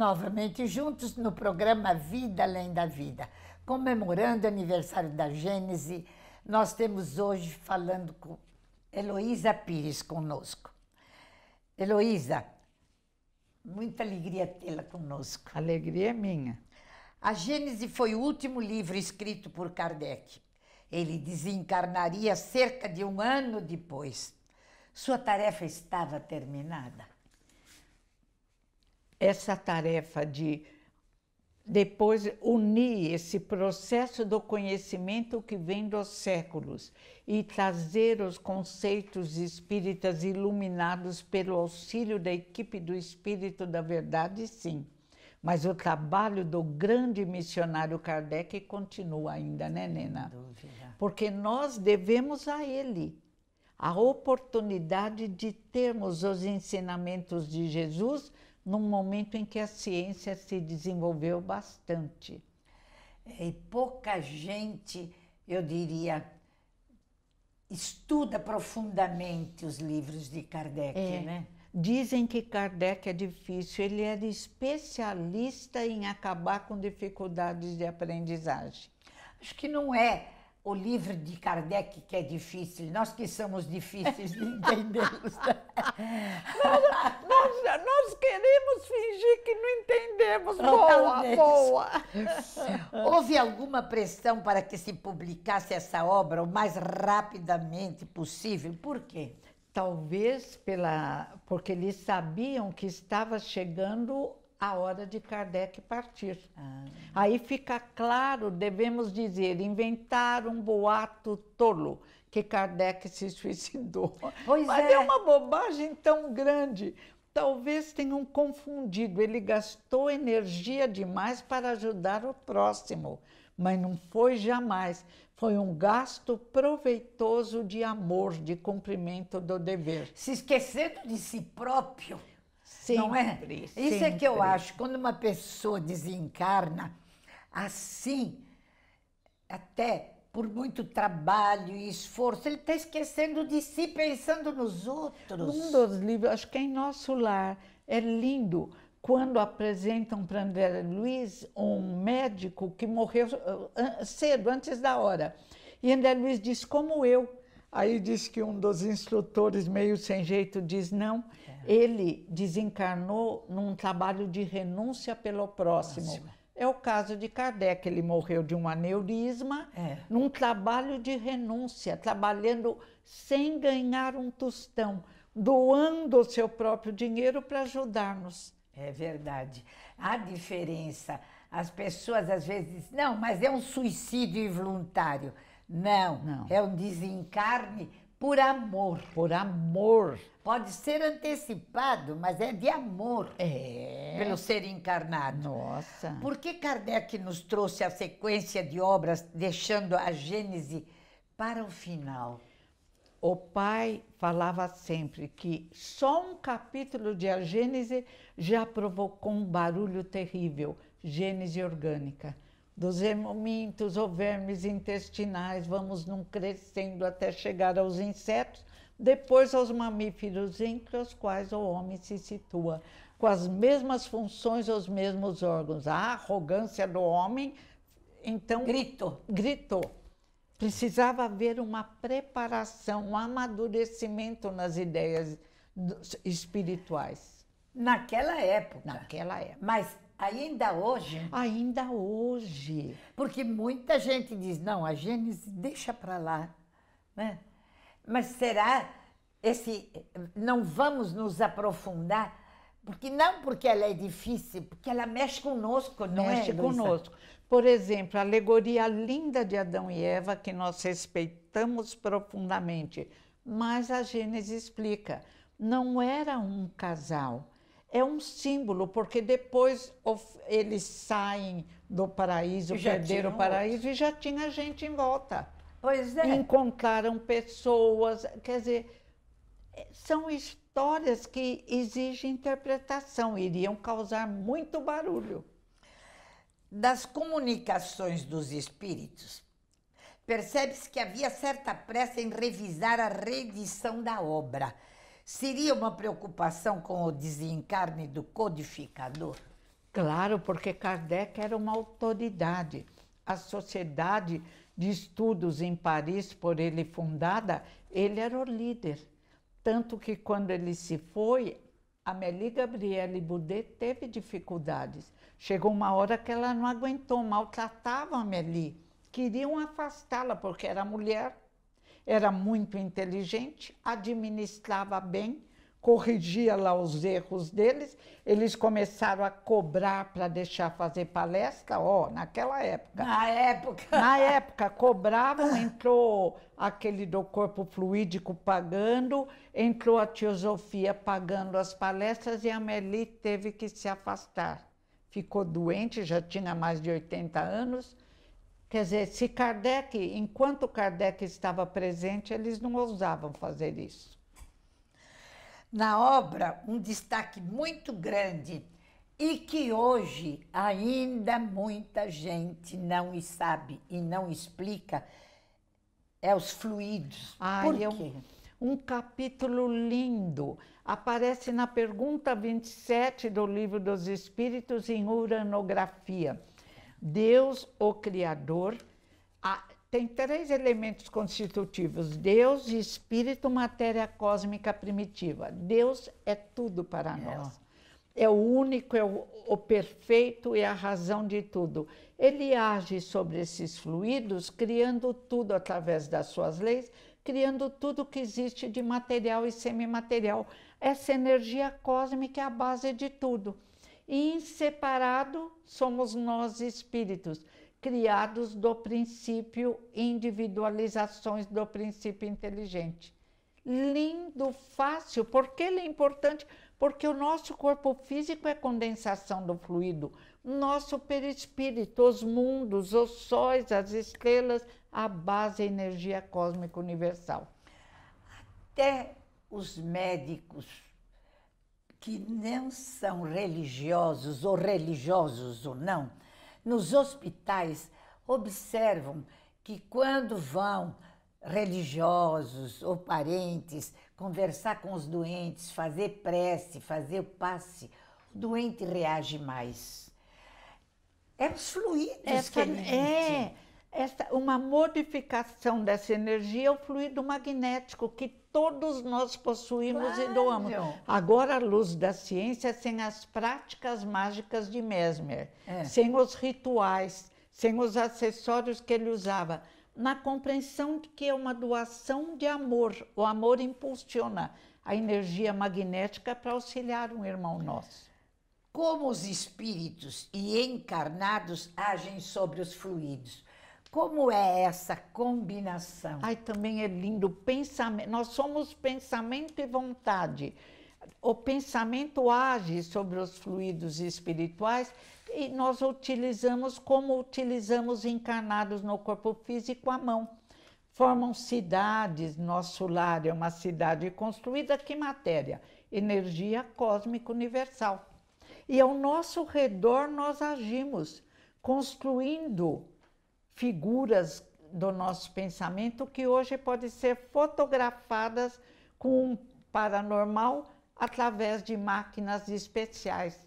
novamente juntos no programa Vida Além da Vida. Comemorando o aniversário da Gênese, nós temos hoje falando com Heloísa Pires conosco. Heloísa, muita alegria tê-la conosco. Alegria é minha. A Gênese foi o último livro escrito por Kardec. Ele desencarnaria cerca de um ano depois. Sua tarefa estava terminada? essa tarefa de depois unir esse processo do conhecimento que vem dos séculos e trazer os conceitos espíritas iluminados pelo auxílio da equipe do Espírito da Verdade, sim. Mas o trabalho do grande missionário Kardec continua ainda, né, Nena? Porque nós devemos a ele a oportunidade de termos os ensinamentos de Jesus num momento em que a ciência se desenvolveu bastante. E pouca gente, eu diria, estuda profundamente os livros de Kardec, é. né? Dizem que Kardec é difícil, ele era especialista em acabar com dificuldades de aprendizagem. Acho que não é o livro de Kardec que é difícil, nós que somos difíceis de entendê-los. nós, nós, nós, queremos fingir que não entendemos. Boa, boa. Houve alguma pressão para que se publicasse essa obra o mais rapidamente possível? Por quê? Talvez pela, porque eles sabiam que estava chegando a hora de Kardec partir. Ah. Aí fica claro, devemos dizer, inventar um boato tolo que Kardec se suicidou. Pois Mas é. é uma bobagem tão grande. Talvez tenham confundido, ele gastou energia demais para ajudar o próximo, mas não foi jamais. Foi um gasto proveitoso de amor, de cumprimento do dever. Se esquecendo de si próprio não é? Isso sempre. é que eu acho. Quando uma pessoa desencarna assim, até por muito trabalho e esforço, ele está esquecendo de si, pensando nos outros. Um dos livros, acho que é em nosso lar, é lindo quando apresentam para André Luiz um médico que morreu eh, cedo, antes da hora. E André Luiz diz: Como eu Aí diz que um dos instrutores, meio sem jeito, diz: não, é. ele desencarnou num trabalho de renúncia pelo próximo. próximo. É o caso de Kardec, ele morreu de um aneurisma, é. num trabalho de renúncia, trabalhando sem ganhar um tostão, doando o seu próprio dinheiro para ajudar-nos. É verdade. Há diferença. As pessoas às vezes dizem, não, mas é um suicídio involuntário. Não, não. É um desencarne por amor. Por amor. Pode ser antecipado, mas é de amor. É. Pelo ser encarnado. Nossa. Por que Kardec nos trouxe a sequência de obras, deixando a Gênese para o final? O pai falava sempre que só um capítulo de A Gênese já provocou um barulho terrível Gênese orgânica dos hemomintos ou vermes intestinais, vamos num crescendo até chegar aos insetos, depois aos mamíferos, entre os quais o homem se situa, com as mesmas funções, os mesmos órgãos. A arrogância do homem, então. Gritou. Gritou. Precisava haver uma preparação, um amadurecimento nas ideias espirituais. Naquela época. Naquela época. Mas Ainda hoje? Ainda hoje. Porque muita gente diz, não, a Gênesis deixa para lá. Né? Mas será esse. Não vamos nos aprofundar? Porque não porque ela é difícil, porque ela mexe conosco, não né, Mexe conosco. Por exemplo, a alegoria linda de Adão e Eva, que nós respeitamos profundamente, mas a Gênesis explica: não era um casal é um símbolo, porque depois eles saem do paraíso, já perderam o paraíso outro. e já tinha gente em volta. Pois é. Encontraram pessoas, quer dizer, é, são histórias que exigem interpretação, iriam causar muito barulho. Das comunicações dos espíritos, percebe-se que havia certa pressa em revisar a reedição da obra seria uma preocupação com o desencarne do codificador? Claro, porque Kardec era uma autoridade. A Sociedade de Estudos em Paris, por ele fundada, ele era o líder. Tanto que quando ele se foi, Amélie Gabrielle Boudet teve dificuldades. Chegou uma hora que ela não aguentou, maltratavam a Amélie. Queriam afastá-la porque era mulher era muito inteligente, administrava bem, corrigia lá os erros deles. Eles começaram a cobrar para deixar fazer palestra, ó, oh, naquela época. Na época. Na época, cobravam, entrou aquele do corpo fluídico pagando, entrou a teosofia pagando as palestras e a Meli teve que se afastar. Ficou doente, já tinha mais de 80 anos Quer dizer, se Kardec, enquanto Kardec estava presente, eles não ousavam fazer isso. Na obra, um destaque muito grande e que hoje ainda muita gente não sabe e não explica é os fluidos. Ah, Por é quê? um capítulo lindo. Aparece na pergunta 27 do Livro dos Espíritos em uranografia Deus, o Criador, a, tem três elementos constitutivos: Deus, espírito, matéria cósmica primitiva. Deus é tudo para é. nós. É o único, é o, o perfeito e é a razão de tudo. Ele age sobre esses fluidos, criando tudo através das suas leis, criando tudo que existe de material e semimaterial. Essa energia cósmica é a base de tudo e em separado somos nós espíritos, criados do princípio individualizações do princípio inteligente. Lindo, fácil. Por que ele é importante? Porque o nosso corpo físico é condensação do fluido, nosso perispírito, os mundos, os sóis, as estrelas, a base a energia cósmica universal. Até os médicos que não são religiosos ou religiosos ou não, nos hospitais observam que quando vão religiosos ou parentes conversar com os doentes, fazer prece, fazer o passe, o doente reage mais. É os fluidos é, que ele é essa, uma modificação dessa energia, é o fluido magnético que todos nós possuímos claro. e doamos. Agora, a luz da ciência, sem as práticas mágicas de Mesmer, é. sem os rituais, sem os acessórios que ele usava, na compreensão de que é uma doação de amor, o amor impulsiona a energia magnética para auxiliar um irmão nosso como os espíritos e encarnados agem sobre os fluidos. Como é essa combinação? Ai, também é lindo. Pensamento, nós somos pensamento e vontade. O pensamento age sobre os fluidos espirituais e nós utilizamos como utilizamos encarnados no corpo físico a mão. Formam cidades, nosso lar é uma cidade construída que matéria, energia cósmica universal. E ao nosso redor nós agimos, construindo figuras do nosso pensamento que hoje podem ser fotografadas com um paranormal através de máquinas especiais.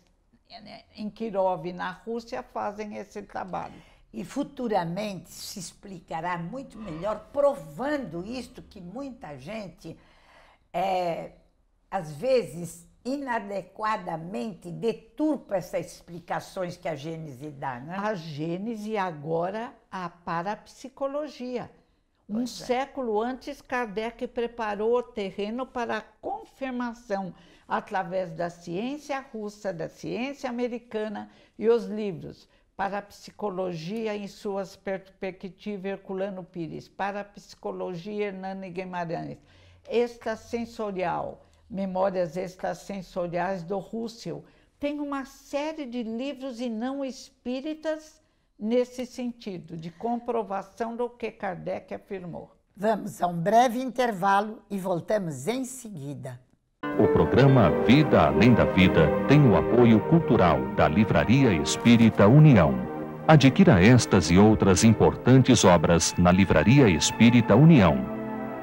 Em Kirov, na Rússia, fazem esse trabalho. E futuramente se explicará muito melhor, provando isto que muita gente, é, às vezes, inadequadamente deturpa essas explicações que a Gênese dá, né? A Gênese agora a parapsicologia. Um é. século antes, Kardec preparou o terreno para a confirmação através da ciência russa, da ciência americana e os livros para a psicologia em suas perspectivas Herculano Pires, para a psicologia Hernani Guimarães, extrasensorial, Memórias Extrasensoriais tá, do Russell. Tem uma série de livros e não espíritas nesse sentido, de comprovação do que Kardec afirmou. Vamos a um breve intervalo e voltamos em seguida. O programa Vida Além da Vida tem o apoio cultural da Livraria Espírita União. Adquira estas e outras importantes obras na Livraria Espírita União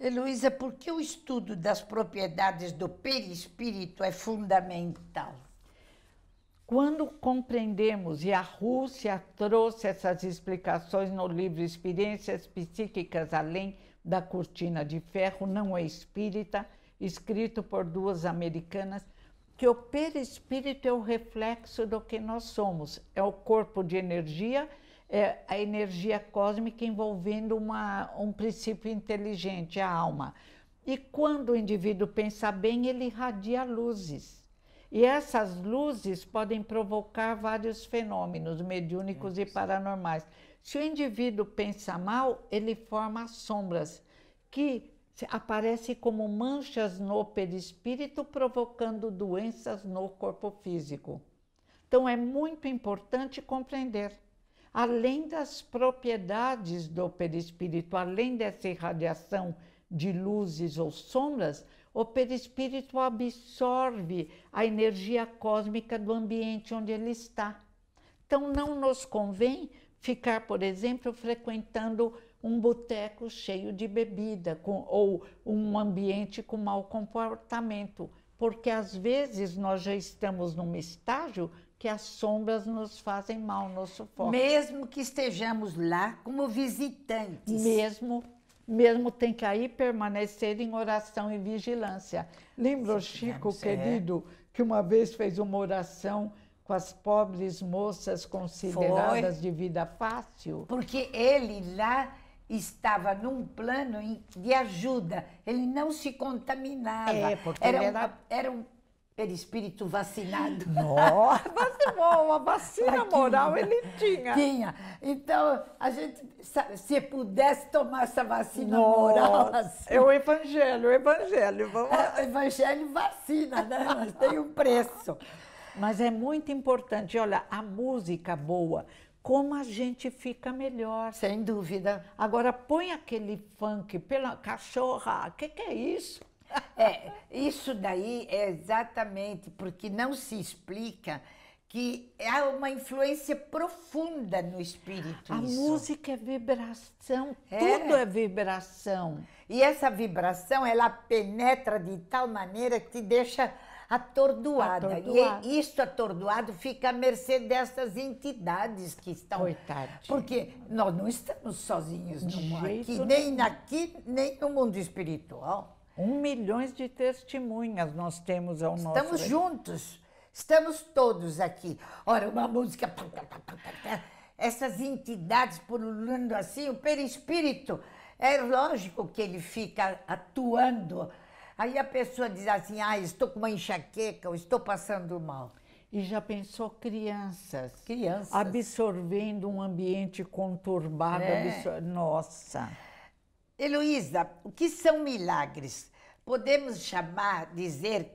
Heloísa, por que o estudo das propriedades do perispírito é fundamental? Quando compreendemos, e a Rússia trouxe essas explicações no livro Experiências Psíquicas Além da Cortina de Ferro, não é espírita, escrito por duas americanas, que o perispírito é o reflexo do que nós somos, é o corpo de energia é a energia cósmica envolvendo uma, um princípio inteligente, a alma. E quando o indivíduo pensa bem, ele irradia luzes. E essas luzes podem provocar vários fenômenos mediúnicos é e paranormais. Se o indivíduo pensa mal, ele forma sombras que aparecem como manchas no perispírito, provocando doenças no corpo físico. Então é muito importante compreender além das propriedades do perispírito, além dessa irradiação de luzes ou sombras, o perispírito absorve a energia cósmica do ambiente onde ele está. Então, não nos convém ficar, por exemplo, frequentando um boteco cheio de bebida com, ou um ambiente com mau comportamento, porque às vezes nós já estamos num estágio que as sombras nos fazem mal, nos sufocam. Mesmo que estejamos lá como visitantes. Mesmo, mesmo tem que aí permanecer em oração e vigilância. Lembra o Chico, é. querido, que uma vez fez uma oração com as pobres moças consideradas Foi. de vida fácil? Porque ele lá estava num plano de ajuda, ele não se contaminava. É, porque era, era, era um é Era espírito vacinado. Nossa, uma vacina moral ele tinha. Tinha. Então, a gente, se pudesse tomar essa vacina Nossa, moral. Assim, é o evangelho, o evangelho. Vamos... É, o evangelho vacina, né? Mas tem um preço. Mas é muito importante, olha, a música boa, como a gente fica melhor. Sem dúvida. Agora põe aquele funk pela cachorra, o que, que é isso? É, isso daí é exatamente porque não se explica que há uma influência profunda no espírito. A isso. música é vibração, é. tudo é vibração. E essa vibração, ela penetra de tal maneira que te deixa atordoada. E isso atordoado fica à mercê dessas entidades que estão. Coitadinho. Porque nós não estamos sozinhos no mundo, aqui, nem aqui, nem no mundo espiritual. Um milhão de testemunhas nós temos ao Estamos nosso... Estamos juntos, estamos todos aqui. Ora, uma música... Essas entidades pululando assim, o perispírito, é lógico que ele fica atuando. Aí a pessoa diz assim, ah, estou com uma enxaqueca, ou estou passando mal. E já pensou crianças? Crianças. Absorvendo um ambiente conturbado. É. Absor... Nossa. Heloísa, o que são milagres? Podemos chamar, dizer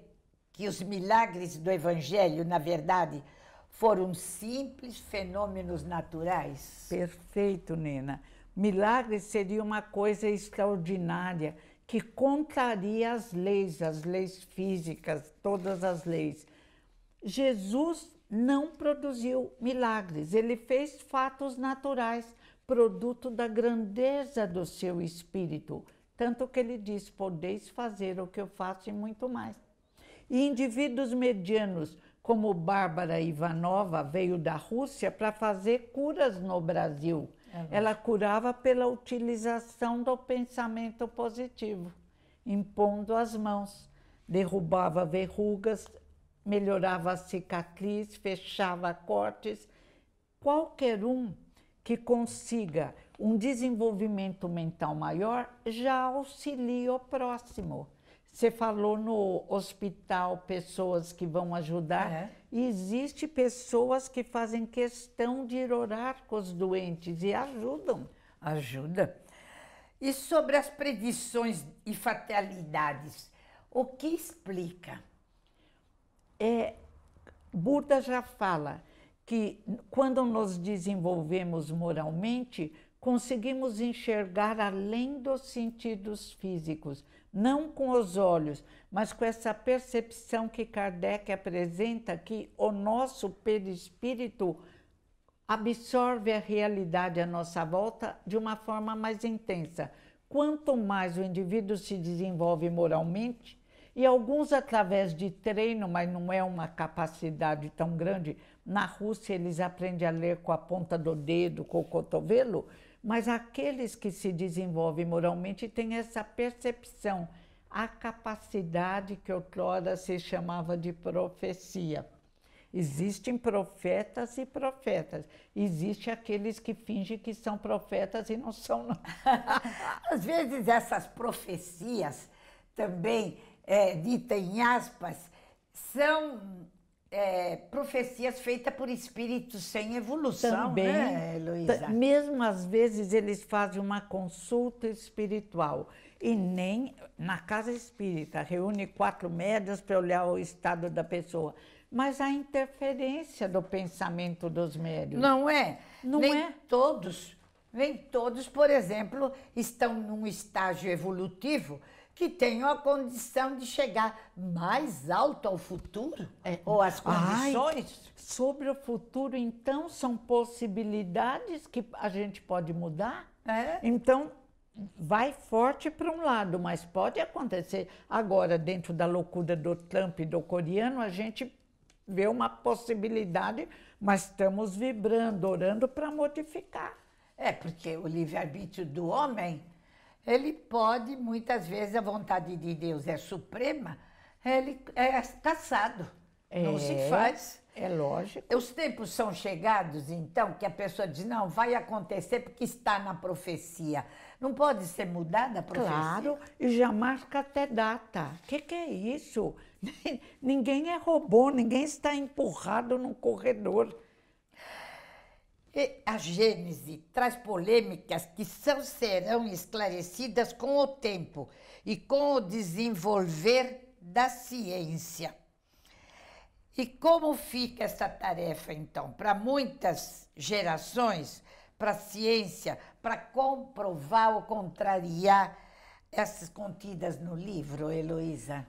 que os milagres do Evangelho, na verdade, foram simples fenômenos naturais? Perfeito, Nina. Milagres seria uma coisa extraordinária que contraria as leis, as leis físicas, todas as leis. Jesus não produziu milagres, ele fez fatos naturais produto da grandeza do seu espírito. Tanto que ele diz: podeis fazer o que eu faço e muito mais. E indivíduos medianos, como Bárbara Ivanova, veio da Rússia para fazer curas no Brasil. É Ela curava pela utilização do pensamento positivo, impondo as mãos, derrubava verrugas, melhorava a cicatriz, fechava cortes. Qualquer um que consiga um desenvolvimento mental maior já auxilia o próximo. Você falou no hospital pessoas que vão ajudar. É. existe pessoas que fazem questão de ir orar com os doentes e ajudam. Ajuda. E sobre as previsões e fatalidades, o que explica? É, Buda já fala que, quando nos desenvolvemos moralmente, conseguimos enxergar além dos sentidos físicos, não com os olhos, mas com essa percepção que Kardec apresenta que o nosso perispírito absorve a realidade à nossa volta de uma forma mais intensa. Quanto mais o indivíduo se desenvolve moralmente, e alguns através de treino, mas não é uma capacidade tão grande, na Rússia, eles aprendem a ler com a ponta do dedo, com o cotovelo, mas aqueles que se desenvolvem moralmente têm essa percepção, a capacidade que outrora se chamava de profecia. Existem profetas e profetas. Existem aqueles que fingem que são profetas e não são, não. Às vezes, essas profecias, também é, em aspas, são é, profecias feitas por espíritos sem evolução, Também, né, Luísa? Mesmo às vezes eles fazem uma consulta espiritual e nem na casa espírita, reúne quatro médias para olhar o estado da pessoa. Mas a interferência do pensamento dos médios. Não é? Não nem é? todos, nem todos, por exemplo, estão num estágio evolutivo que tenham a condição de chegar mais alto ao futuro? É. Ou as condições? Ai, sobre o futuro, então, são possibilidades que a gente pode mudar? É. Então, vai forte para um lado, mas pode acontecer. Agora, dentro da loucura do Trump e do coreano, a gente vê uma possibilidade, mas estamos vibrando, orando para modificar. É, porque o livre-arbítrio do homem ele pode, muitas vezes, a vontade de Deus é suprema, ele é caçado. É, não se é, faz. É lógico. Os tempos são chegados, então, que a pessoa diz: não, vai acontecer porque está na profecia. Não pode ser mudada a profecia? Claro, e já marca até data. O que, que é isso? ninguém é robô, ninguém está empurrado num corredor a Gênese traz polêmicas que são, serão esclarecidas com o tempo e com o desenvolver da ciência. E como fica essa tarefa, então? Para muitas gerações, para a ciência, para comprovar ou contrariar essas contidas no livro, Heloísa?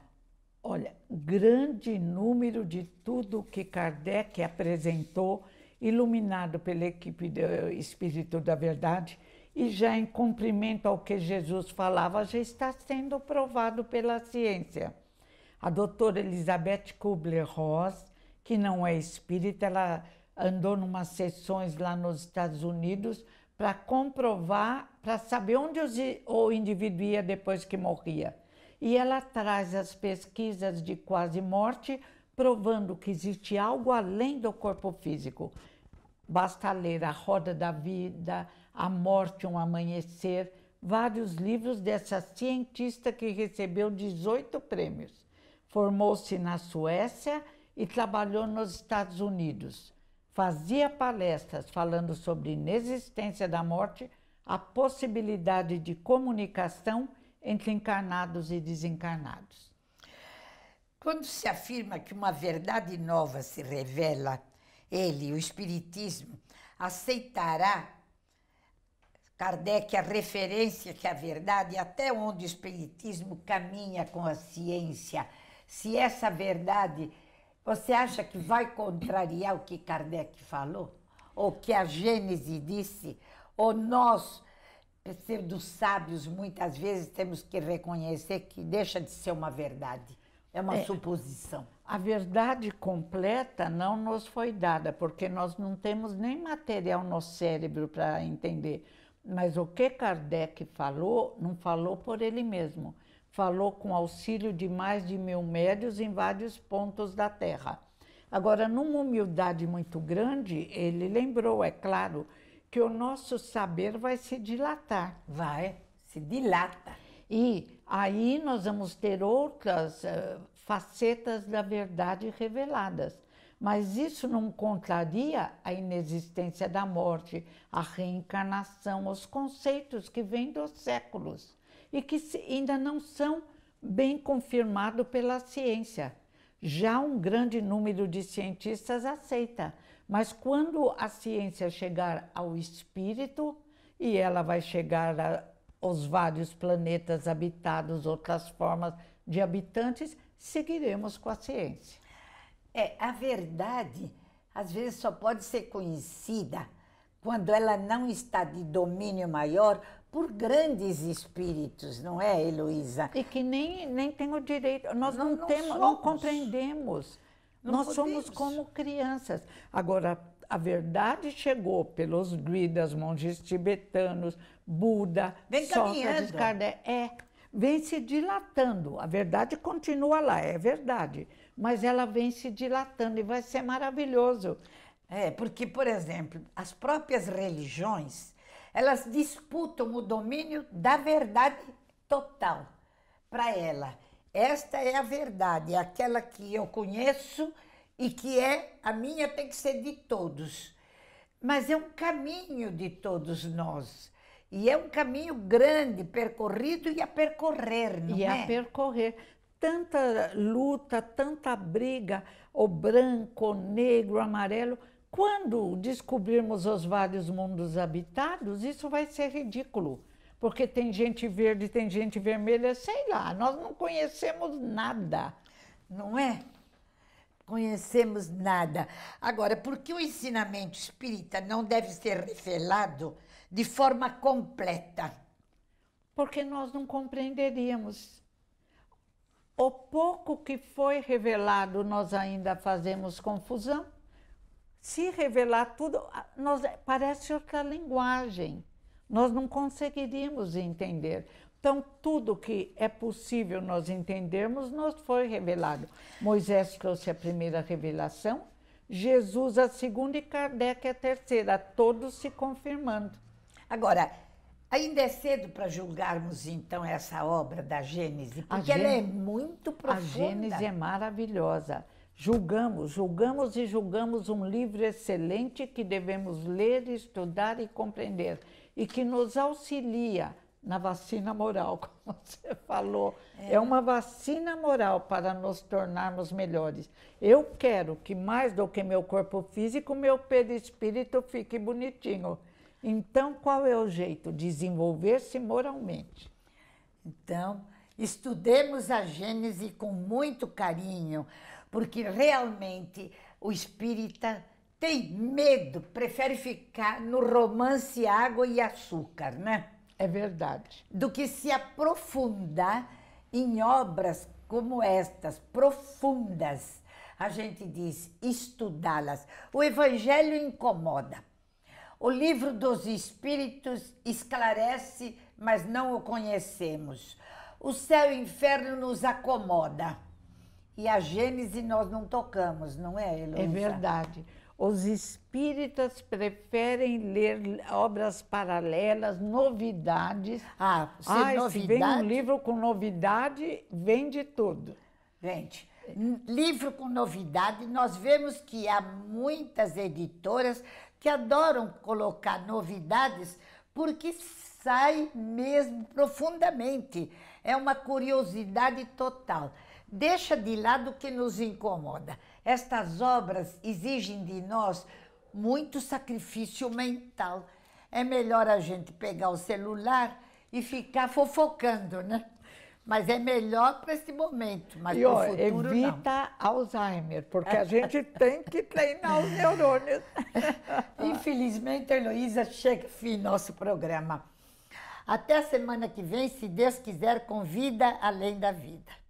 Olha, grande número de tudo que Kardec apresentou iluminado pela equipe do Espírito da Verdade, e já em cumprimento ao que Jesus falava, já está sendo provado pela ciência. A doutora Elizabeth Kubler-Ross, que não é espírita, ela andou numas sessões lá nos Estados Unidos para comprovar, para saber onde o indivíduo ia depois que morria. E ela traz as pesquisas de quase morte, provando que existe algo além do corpo físico. Basta ler A Roda da Vida, A Morte, Um Amanhecer, vários livros dessa cientista que recebeu 18 prêmios. Formou-se na Suécia e trabalhou nos Estados Unidos. Fazia palestras falando sobre inexistência da morte, a possibilidade de comunicação entre encarnados e desencarnados. Quando se afirma que uma verdade nova se revela ele, o Espiritismo, aceitará Kardec a referência que a verdade, até onde o Espiritismo caminha com a ciência, se essa verdade, você acha que vai contrariar o que Kardec falou? Ou que a Gênese disse? Ou nós, sendo sábios, muitas vezes temos que reconhecer que deixa de ser uma verdade? É uma é. suposição. A verdade completa não nos foi dada, porque nós não temos nem material no cérebro para entender. Mas o que Kardec falou, não falou por ele mesmo. Falou com auxílio de mais de mil médios em vários pontos da Terra. Agora, numa humildade muito grande, ele lembrou, é claro, que o nosso saber vai se dilatar. Vai, se dilata. E Aí nós vamos ter outras eh, facetas da verdade reveladas. Mas isso não contraria a inexistência da morte, a reencarnação, os conceitos que vêm dos séculos e que ainda não são bem confirmados pela ciência. Já um grande número de cientistas aceita, mas quando a ciência chegar ao espírito, e ela vai chegar a, os vários planetas habitados, outras formas de habitantes, seguiremos com a ciência. É, a verdade às vezes só pode ser conhecida quando ela não está de domínio maior por grandes espíritos, não é, Heloísa? E que nem, nem tem o direito, nós não, não, não temos, somos. não compreendemos. Não nós podemos. somos como crianças. Agora, a verdade chegou pelos Druidas, monges tibetanos, Buda, vem Sócrates, Kardec. É, vem se dilatando. A verdade continua lá, é verdade. Mas ela vem se dilatando e vai ser maravilhoso. É, porque, por exemplo, as próprias religiões, elas disputam o domínio da verdade total para ela. Esta é a verdade, aquela que eu conheço e que é a minha tem que ser de todos. Mas é um caminho de todos nós. E é um caminho grande, percorrido e a percorrer, não e é? E a percorrer. Tanta luta, tanta briga, o branco, o negro, o amarelo. Quando descobrirmos os vários mundos habitados, isso vai ser ridículo. Porque tem gente verde, tem gente vermelha, sei lá, nós não conhecemos nada. Não é? conhecemos nada. Agora, por que o ensinamento espírita não deve ser revelado de forma completa? Porque nós não compreenderíamos. O pouco que foi revelado, nós ainda fazemos confusão. Se revelar tudo, nós, parece outra linguagem. Nós não conseguiríamos entender. Então, tudo que é possível nós entendermos nos foi revelado. Moisés trouxe a primeira revelação, Jesus a segunda e Kardec a terceira, todos se confirmando. Agora, ainda é cedo para julgarmos então essa obra da Gênese, porque ela é muito profunda. A Gênese é maravilhosa. Julgamos, julgamos e julgamos um livro excelente que devemos ler, estudar e compreender e que nos auxilia na vacina moral, como você falou. É. é. uma vacina moral para nos tornarmos melhores. Eu quero que mais do que meu corpo físico, meu perispírito fique bonitinho. Então, qual é o jeito? Desenvolver-se moralmente. Então, estudemos a Gênese com muito carinho, porque realmente o espírita tem medo, prefere ficar no romance água e açúcar, né? É verdade. Do que se aprofundar em obras como estas, profundas. A gente diz estudá-las. O Evangelho incomoda. O livro dos Espíritos esclarece, mas não o conhecemos. O céu e o inferno nos acomoda. E a Gênese nós não tocamos, não é, é Heloísa? É verdade. Os espíritas preferem ler obras paralelas, novidades. Ah, se, ah, novidade... se vem um livro com novidade, vende tudo. Vende. Livro com novidade, nós vemos que há muitas editoras que adoram colocar novidades porque sai mesmo profundamente. É uma curiosidade total. Deixa de lado o que nos incomoda. Estas obras exigem de nós muito sacrifício mental. É melhor a gente pegar o celular e ficar fofocando, né? Mas é melhor para esse momento, mas para o futuro evita não. Alzheimer, porque a gente tem que treinar os neurônios. Infelizmente, Heloísa, chega fim nosso programa. Até a semana que vem, se Deus quiser, com vida além da vida.